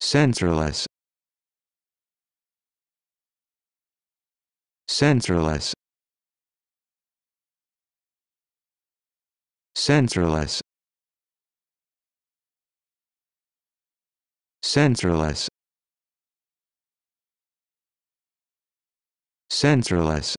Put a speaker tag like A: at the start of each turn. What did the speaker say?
A: Sensorless. Sensorless. Sensorless. Sensorless. Sensorless.